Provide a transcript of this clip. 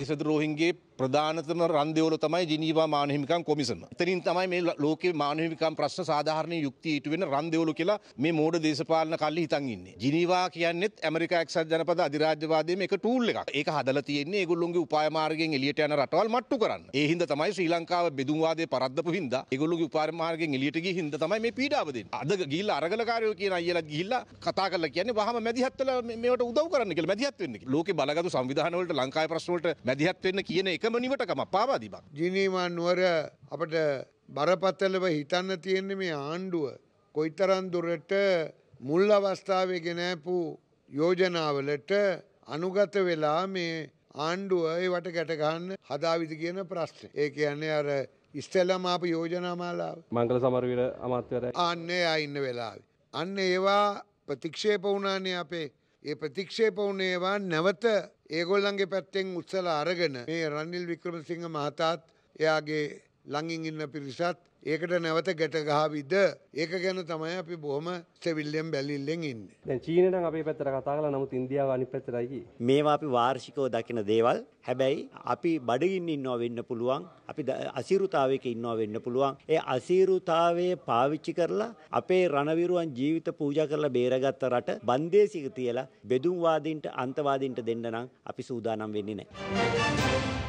තිසට රෝහින්ගේ ප්‍රධානතම රන්දවල තමයි ජිනීවා මානහිමිකම් කොමිසම තරින් තමයි මේ ලෝක මානහිමිකම් ප්‍රශ්න සාධාරණ යුක්ති ඉටුවෙන රන්දවලු කියලා මේ මෝඩ දේශපාලන කල්ලි හිතන්ඉන්නේ ජිනීවා කියන්නෙත් ඇමරික එක්සත් ජනපද අධිරාජ්‍යවාදය මේ ටූල් එක ඒක හදල තියන්නේ ගුල්ලුන්ගේ උපාමාර්ගෙන් එලියට යන රටවල් මට්ටු කරන්න ඒහින්ද තමයි ශ්‍රී ලංකාව බෙදුම්වාදය පරද්දපු හිද ගුල්ලුගේ උපාමාර්ගෙන් එලියටගේ හිද තමයි මේ පීඩාවද අද ගිල්ල අරගලකාරයෝ කියන අයලත් ගිල්ල කතා කරලා කියන්නේ වහම මැදිහත්තල මේට උදව කරන්න කියලා මැදිහත් වෙන්නේ ලෝකේ බලගතු සංවිධානවලට ලංකාවේ ප්‍රශ්නවලට මැදිහත් වෙන්න කියන එකම නිවටකම පාවාදිමක්. ජිනීවා නුවර අපට බරපතලව හිතන්න තියෙන්නේ මේ ආණ්ඩුව කොයිතරම් දුරට මුල් අවස්ථාවේ ගෙනෑපු යෝජනාවලට අනුගත වෙලා මේ ආණ්ඩුව ඒවට ගැට ගන්න හදාවිද කියන ප්‍රශ්නේ. ඒ කියන්නේ අර ඉස්තෙල්ලාම ආපු යෝජනා මාලාව. මංගල සමරවීර අමාත්‍යවරයා. අන්න එයා ඉන්න වෙලාවේ. අන්න ඒවා ප්‍රතික්ෂේප වුණානේ අපේ ඒ ප්‍රතික්ෂේප වුණේවා නැවත ඒගොල්ලන්ගේ පැත්තෙන් උත්සල අරගෙන මේ රනිල් වික්‍රමසිංහ මහතාත් එයාගේ ලඟින් ඉන්න පිරිසත් ඒකට නැවත ගැට ගහවිද ඒක ගැන තමයි අපි බොහොම සෙවිල්ලෙන් බැලිල්ලෙන් ඉන්න. දැන් චීන නම් අපේ පැත්තට කතා කළා නමුත් ඉන්දියාව අනිත් පැත්තටයි ගියේ. මේවා අපි වාර්ෂිකව දකින දේවල්. හැබැයි අපි බඩගින්න ඉන්නව වෙන්න පුළුවන්. අපි අසීරුතාවයක ඉන්නව වෙන්න පුළුවන්. ඒ අසීරුතාවයේ පාවිච්චි කරලා අපේ රණවිරුවන් ජීවිත පූජා කරලා බේරගත්ත රට බන්දේසික තියලා බෙදුම් වාදීන්ට අන්තවාදීන්ට දෙන්න නම් අපි සූදානම් වෙන්නේ නැහැ.